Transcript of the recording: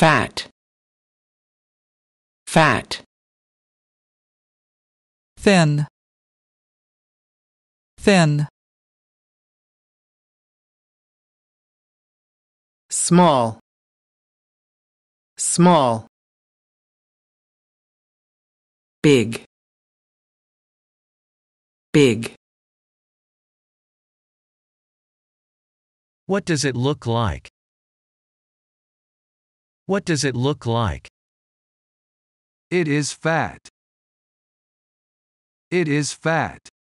fat fat thin thin small small big big What does it look like? What does it look like? It is fat. It is fat.